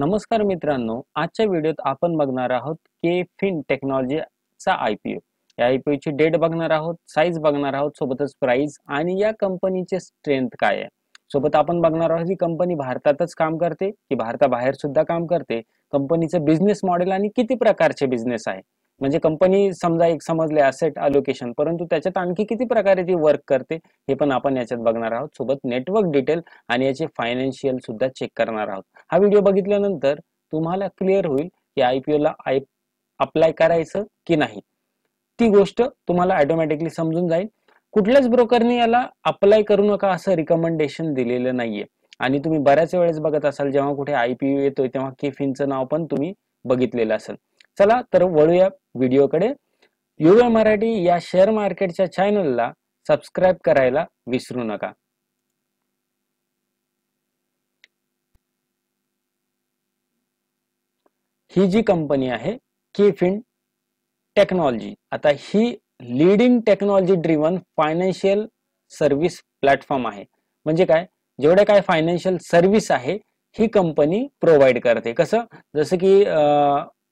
नमस्कार मित्रांनो आजच्या व्हिडिओत आपण बघणार आहोत के फिन टेक्नॉलॉजीचा आय पी ओ या आय पी डेट बघणार आहोत साईज बघणार आहोत सोबतच प्राइस आणि या कंपनीचे स्ट्रेंथ काय आहे सोबत आपण बघणार आहोत ही कंपनी भारतातच काम करते की भारताबाहेर सुद्धा काम करते कंपनीचं बिझनेस मॉडेल आणि किती प्रकारचे बिझनेस आहे म्हणजे कंपनी समजा एक समजले असेट अलोकेशन परंतु त्याच्यात आणखी किती प्रकारे ती वर्क करते हे पण आपण याच्यात बघणार आहोत सोबत नेटवर्क डिटेल आणि याचे फायनान्शियल सुद्धा चेक करणार आहोत हा व्हिडिओ बघितल्यानंतर तुम्हाला क्लिअर होईल की आय ला आय अप्लाय करायचं की नाही ती गोष्ट तुम्हाला ऑटोमॅटिकली समजून जाईल कुठल्याच ब्रोकरने याला अप्लाय करू नका असं रिकमेंडेशन दिलेलं नाहीये आणि तुम्ही बऱ्याच वेळेस बघत असाल जेव्हा कुठे आयपीओ येतोय तेव्हा केफिनचं नाव पण तुम्ही बघितलेलं असेल चला तर वळूया व्हिडिओकडे युवा मराठी या शेअर मार्केटच्या चॅनलला सबस्क्राईब करायला विसरू नका ही जी कंपनी आहे केफिन टेक्नॉलॉजी आता ही leading technology driven financial service platform आहे म्हणजे काय जेवढे काय फायनान्शियल सर्व्हिस आहे ही कंपनी प्रोव्हाइड करते कसं जसं की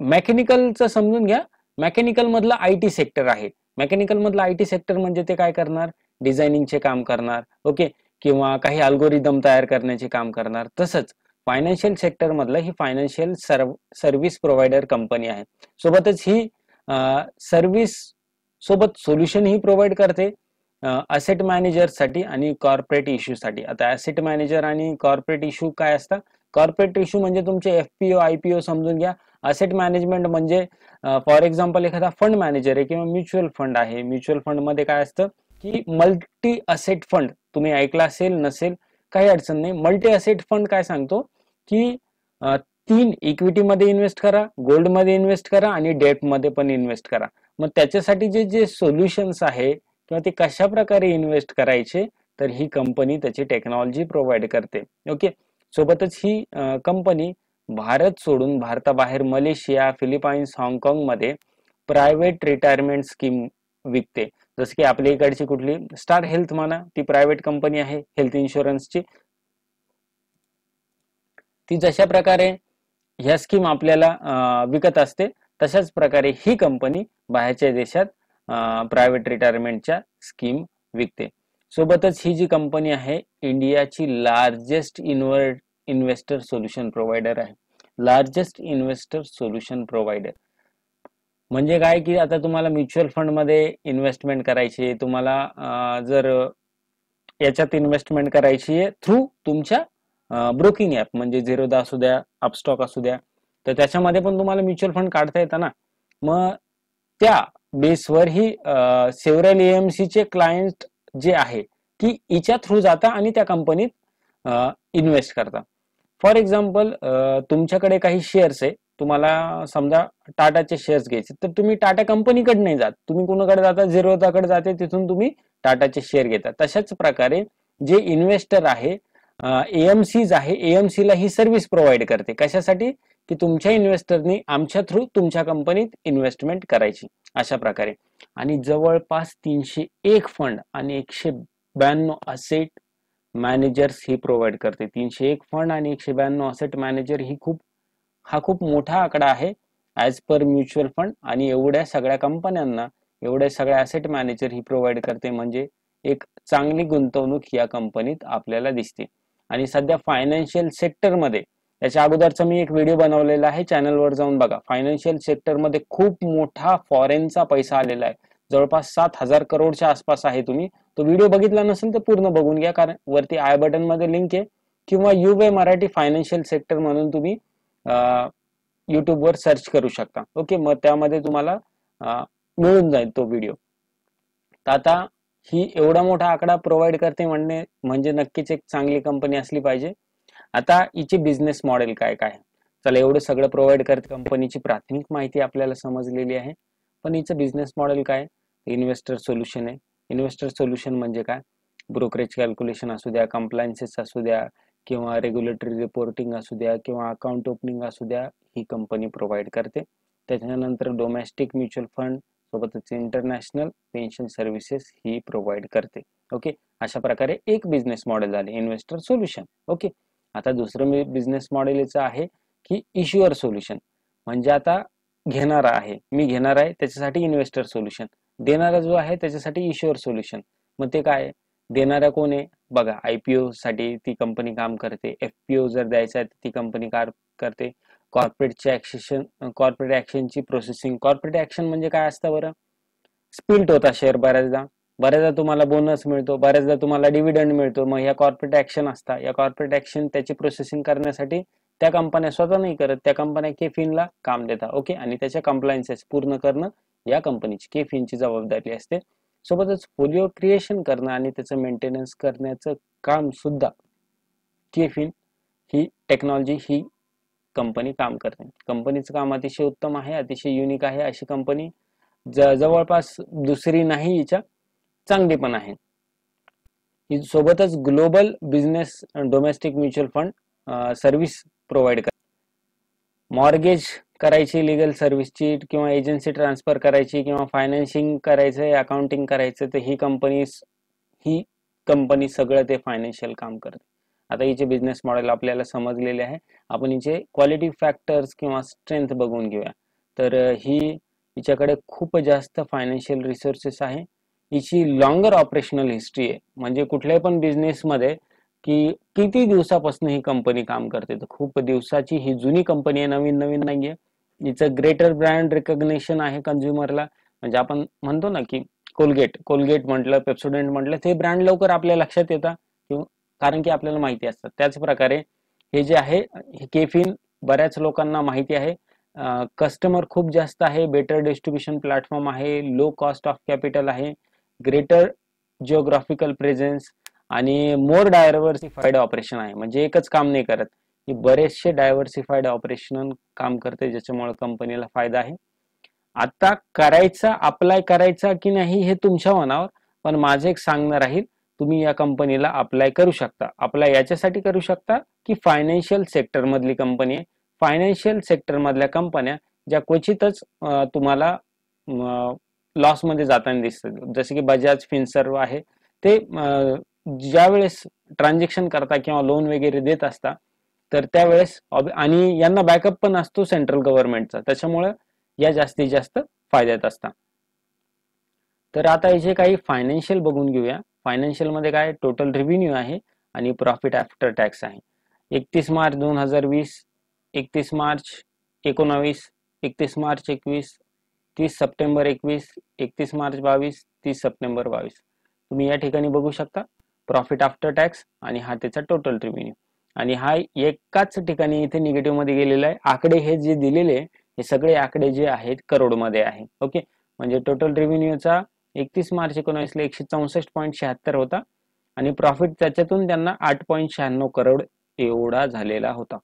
मेकॅनिकलचं समजून घ्या मेकॅनिकल मधलं आय टी सेक्टर आहे मेकॅनिकल मधलं आय टी सेक्टर म्हणजे ते काय करणार डिझायनिंगचे काम करणार ओके किंवा काही अल्गोरिदम तयार करण्याचे काम करणार तसंच फायनान्शियल सेक्टर मधलं ही फायनान्शियल सर्व सर्व्हिस प्रोव्हायडर कंपनी आहे सोबतच ही सर्व्हिस सोबत सोल्युशन ही प्रोव्हाइड करते असेट मॅनेजर साठी आणि कॉर्पोरेट इश्यू साठी आता असेट मॅनेजर आणि कॉर्पोरेट इश्यू काय असतात कॉर्पोरेट इश्यू म्हणजे तुमचे एफपीओ आयपीओ समजून घ्या असेट मॅनेजमेंट म्हणजे फॉर एक्झाम्पल एखादा फंड मॅनेजर आहे किंवा म्युच्युअल फंड आहे म्युच्युअल फंड मध्ये काय असतं की मल्टी असेट फंड तुम्ही ऐकला असेल नसेल काही अडचण नाही मल्टी असेट फंड काय सांगतो की तीन इक्विटी मध्ये इन्व्हेस्ट करा गोल्ड मध्ये इन्व्हेस्ट करा आणि मध्ये पण इन्व्हेस्ट करा मग त्याच्यासाठी जे जे सोल्युशन्स आहे किंवा ते कशा प्रकारे इन्व्हेस्ट करायचे तर ही कंपनी त्याची टेक्नॉलॉजी प्रोव्हाइड करते ओके सोबतच ही कंपनी भारत सोडून भारताबाहेर मलेशिया फिलिपाईन्स हाँगकाँग मध्ये प्रायव्हेट रिटायरमेंट स्कीम विकते जसं की आपल्या इकडची कुठली स्टार हेल्थ म्हणा ती प्रायव्हेट कंपनी आहे हेल्थ इन्शुरन्सची ती जशा प्रकारे ह्या स्कीम आपल्याला विकत असते तशाच प्रकारे ही कंपनी बाहेरच्या देशात प्रायव्हेट रिटायरमेंटच्या स्कीम विकते सोबतच ही जी कंपनी आहे इंडियाची largest invert investor solution provider आहे लार्जेस्ट इन्व्हेस्टर सोल्युशन प्रोव्हायडर म्हणजे काय की आता तुम्हाला म्युच्युअल मध्ये इन्व्हेस्टमेंट करायची तुम्हाला जर याच्यात इन्व्हेस्टमेंट करायची थ्रू तुमच्या ब्रोकिंग ॲप म्हणजे दा असू द्या अपस्टॉक असू द्या तर त्याच्यामध्ये पण तुम्हाला म्युच्युअल फंड काढता येतं ना मग त्या बेसवर ही सेव्हरल एएमसीचे क्लायंट जे आहे की हिच्या थ्रू जाता आणि त्या कंपनीत इन्व्हेस्ट करता फॉर एक्झाम्पल तुमच्याकडे काही शेअर्स आहे तुम्हाला समजा टाटाचे शेअर्स घ्यायचे तर तुम्ही टाटा कंपनीकडे नाही जात तुम्ही कोणाकडे जाता झिरोदाकडे जाते तिथून तुम्ही टाटाचे शेअर घेता तशाच प्रकारे जे इन्व्हेस्टर आहे एएमसीज आहे एएमसीला ही सर्व्हिस प्रोव्हाइड करते कशासाठी की तुमच्या इन्व्हेस्टरनी आमच्या थ्रू तुमच्या कंपनीत इन्व्हेस्टमेंट करायची अशा प्रकारे आणि जवळपास तीनशे एक फंड आणि एकशे ब्याण्णव असेट मॅनेजर्स ही प्रोव्हाइड करते तीनशे एक फंड आणि एकशे ब्याण्णव असेट मॅनेजर ही खूप हा खूप मोठा आकडा आहे ॲज पर म्युच्युअल फंड आणि एवढ्या सगळ्या कंपन्यांना एवढ्या सगळ्या असेट मॅनेजर ही प्रोव्हाइड करते म्हणजे एक चांगली गुंतवणूक या कंपनीत आपल्याला दिसते आणि सध्या फायनान्शियल सेक्टर मध्ये त्याच्या अगोदरचा मी एक व्हिडिओ बनवलेला आहे चॅनलवर जाऊन बघा फायनान्शियल मध्ये खूप मोठा फॉरेनचा पैसा आलेला आहे जवळपास सात हजार करोडच्या आसपास आहे तुम्ही तो व्हिडिओ बघितला नसेल तर पूर्ण बघून घ्या कारण वरती आय बटन मध्ये लिंक आहे किंवा यू मराठी फायनान्शियल सेक्टर म्हणून तुम्ही वर सर्च करू शकता ओके मग त्यामध्ये तुम्हाला मिळून जाईल तो व्हिडिओ आता ही एवढा मोठा आकडा प्रोव्हाइड करते म्हणणे म्हणजे नक्कीच एक चांगली कंपनी असली पाहिजे आता हिची बिझनेस मॉडेल काय काय चला एवढं सगळं प्रोव्हाइड करते कंपनीची प्राथमिक माहिती आपल्याला समजलेली आहे पण हिचं बिझनेस मॉडेल काय इन्व्हेस्टर सोल्युशन आहे इन्व्हेस्टर सोल्युशन म्हणजे काय ब्रोकरेज कॅल्क्युलेशन असू द्या कम्प्लायन्सेस असू द्या किंवा रेग्युलेटरी रिपोर्टिंग असू द्या किंवा अकाउंट ओपनिंग असू द्या ही कंपनी प्रोव्हाइड करते त्याच्यानंतर डोमेस्टिक म्युच्युअल फंड सोबतच इंटरनॅशनल पेन्शन सर्व्हिसेस ही प्रोव्हाइड करते ओके अशा प्रकारे एक बिझनेस मॉडेल झाले इन्व्हेस्टर सोल्युशन ओके आता दुसरं बिझनेस मॉडेल आहे की इश्युअर सोल्युशन म्हणजे आता घेणारा आहे मी घेणार आहे त्याच्यासाठी इन्व्हेस्टर सोल्युशन देणारा जो आहे त्याच्यासाठी इश्युअर सोल्युशन मग ते काय देणारा कोण आहे बघा आयपीओ साठी ती कंपनी काम करते एफपीओ जर द्यायचा आहे ती कंपनी काम करते कॉर्पोरेटच्या ऍक्शन कॉर्पोरेट ऍक्शनची प्रोसेसिंग कॉर्पोरेट ऍक्शन म्हणजे काय असतं बरं स्पिल्ट होता शेअर बऱ्याचदा बऱ्याचदा तुम्हाला बोनस मिळतो बऱ्याचदा तुम्हाला डिव्हिडंड मिळतो मग ह्या कॉर्पोरेट ऍक्शन असता या कॉर्पोरेट ऍक्शन त्याची प्रोसेसिंग करण्यासाठी त्या कंपन्या स्वतः नाही करत त्या कंपन्या केफिनला काम देतात ओके आणि त्याच्या कंप्लायन्सेस पूर्ण करणं या कंपनीची केफिनची जबाबदारी असते सोबतच पोलिओ क्रिएशन करणं आणि त्याचं मेंटेनन्स करण्याचं काम सुद्धा फिन ही टेक्नॉलॉजी ही कंपनी काम करते कंपनीचं काम अतिशय उत्तम आहे अतिशय युनिक आहे अशी कंपनी जवळपास दुसरी नाही हिच्या चांगली पण आहे सोबतच global business domestic mutual fund service provide करते मॉर्गेज करायची लिगल सर्व्हिसची किंवा एजन्सी ट्रान्सफर करायची किंवा फायनान्शिंग करायचं अकाउंटिंग करायचं तर ही कंपनी ही कंपनी सगळं ते फायनान्शियल काम करते आता हिचे बिझनेस मॉडेल आपल्याला समजलेले आहे आपण हिचे क्वालिटी फॅक्टर्स किंवा स्ट्रेंथ बघून घेऊया तर ही हिच्याकडे खूप जास्त फायनान्शियल रिसोर्सेस आहे हिची लॉंगर ऑपरेशनल हिस्ट्री आहे म्हणजे कुठल्याही पण बिझनेसमध्ये की किती दिवसापासून ही कंपनी काम करते तर खूप दिवसाची ही जुनी कंपनी आहे नवीन नवीन नाही आहे अ ग्रेटर ब्रँड रिकग्नेशन आहे कन्झ्युमरला म्हणजे आपण म्हणतो ना की कोलगेट कोलगेट म्हटलं पेप्सोडेंट म्हटलं ते ब्रँड लवकर आपल्या लक्षात येतात कारण की आपल्याला माहिती असतात त्याच प्रकारे हे जे आहे केफिन बऱ्याच लोकांना माहिती आहे कस्टमर खूप जास्त आहे बेटर डिस्ट्रीब्युशन प्लॅटफॉर्म आहे लो कॉस्ट ऑफ कॅपिटल आहे ग्रेटर जिओग्राफिकल प्रेझेन्स आणि मोर डायव्हर्सिफाईड ऑपरेशन आहे म्हणजे एकच काम नाही करत ही बरेचसे डायव्हर्सिफाईड ऑपरेशनल काम करते ज्याच्यामुळे कंपनीला फायदा आहे आता करायचा अप्लाय करायचा की नाही हे तुमच्या मनावर पण माझं एक सांगणं राहील तुम्ही या कंपनीला अप्लाय करू शकता अप्लाय याच्यासाठी करू शकता की फायनान्शियल सेक्टर मधली कंपनी आहे फायनान्शियल सेक्टरमधल्या कंपन्या ज्या क्वचितच तुम्हाला लॉसमध्ये जाताना दिसतात जसे की बजाज फिनसर्व आहे ते ज्यावेळेस ट्रान्झॅक्शन करता किंवा लोन वगैरे देत असता तर त्यावेळेस आणि यांना बॅकअप पण असतो सेंट्रल गव्हर्नमेंटचा त्याच्यामुळे या जास्तीत जास्त फायद्यात असतात तर आता जे काही फायनान्शियल बघून घेऊया फायनान्शियल मध्ये काय टोटल रेव्हेन्यू आहे आणि प्रॉफिट आफ्टर टॅक्स आहे एकतीस मार्च दोन हजार वीस एकतीस मार्च एकोणावीस एकतीस मार्च एकवीस तीस सप्टेंबर एकवीस एकतीस मार्च बावीस तीस सप्टेंबर बावीस तुम्ही या ठिकाणी बघू शकता प्रॉफिट आफ्टर टॅक्स आणि हा त्याचा टोटल रेव्हेन्यू आणि हा एकाच ठिकाणी इथे निगेटिव्ह मध्ये गेलेला आहे आकडे हे जे दिलेले हे सगळे आकडे जे आहेत करोडमध्ये आहे ओके म्हणजे टोटल रेव्हेन्यूचा एकतीस मार्च ला एकशे चौसष्ट पॉईंट शहात्तर होता आणि प्रॉफिट त्याच्यातून त्यांना आठ पॉईंट शहाण्णव करोड एवढा झालेला होता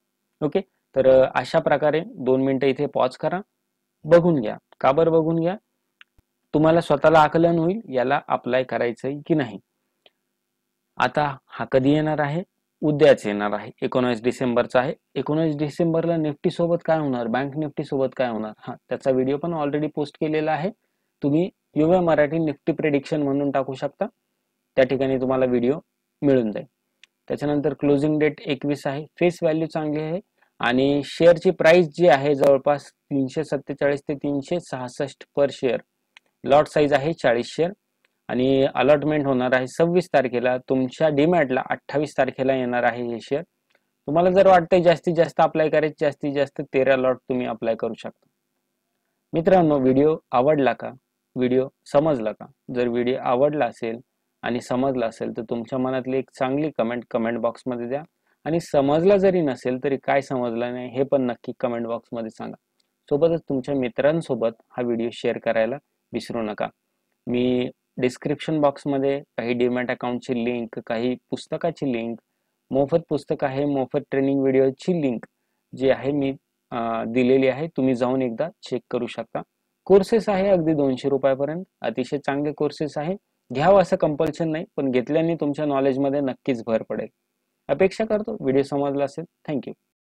ओके तर अशा प्रकारे दोन मिनिटं इथे पॉज करा बघून घ्या का बघून घ्या तुम्हाला स्वतःला आकलन होईल याला अप्लाय करायचंय की नाही आता हा कधी येणार आहे उद्याच येणार आहे एकोणास डिसेंबरचा आहे एकोणास डिसेंबरला निफ्टी सोबत काय होणार बँक निफ्टी सोबत काय होणार हा त्याचा व्हिडिओ पण ऑलरेडी पोस्ट केलेला आहे तुम्ही युवा मराठी निफ्टी प्रेडिक्शन म्हणून टाकू शकता त्या ठिकाणी तुम्हाला व्हिडिओ मिळून जाईल त्याच्यानंतर क्लोजिंग डेट एकवीस आहे फेस व्हॅल्यू चांगली आहे आणि शेअरची प्राइस जी आहे जवळपास तीनशे सत्तेचाळीस ते तीनशे सहासष्ट पर शेअर लॉट साईज आहे चाळीस शेअर आणि अलॉटमेंट होणार आहे सव्वीस तारखेला तुमच्या डीमॅटला अठ्ठावीस तारखेला येणार आहे हे शेअर तुम्हाला जर वाटतंय जास्तीत जास्त अप्लाय करायचे जास्तीत जास्त तेरा लॉट तुम्ही अप्लाय करू शकता मित्रांनो व्हिडिओ आवडला का व्हिडिओ समजला का जर व्हिडिओ आवडला असेल आणि समजला असेल तर तुमच्या मनातली एक चांगली कमेंट कमेंट बॉक्समध्ये द्या आणि समजला जरी नसेल तरी काय समजलं नाही हे पण नक्की कमेंट बॉक्समध्ये सांगा सोबतच तुमच्या मित्रांसोबत हा व्हिडिओ शेअर करायला विसरू नका मी डिस्क्रिप्शन बॉक्समध्ये काही डीमॅट अकाउंटची लिंक काही पुस्तकाची लिंक मोफत पुस्तक आहे मोफत ट्रेनिंग व्हिडिओची लिंक जी आहे मी दिलेली आहे तुम्ही जाऊन एकदा चेक करू शकता कोर्सेस आहे अगदी दोनशे रुपयापर्यंत अतिशय चांगले कोर्सेस आहे घ्यावं असं कंपल्शन नाही पण घेतल्याने तुमच्या नॉलेजमध्ये नक्कीच भर पडेल अपेक्षा करतो व्हिडिओ समजला असेल थँक्यू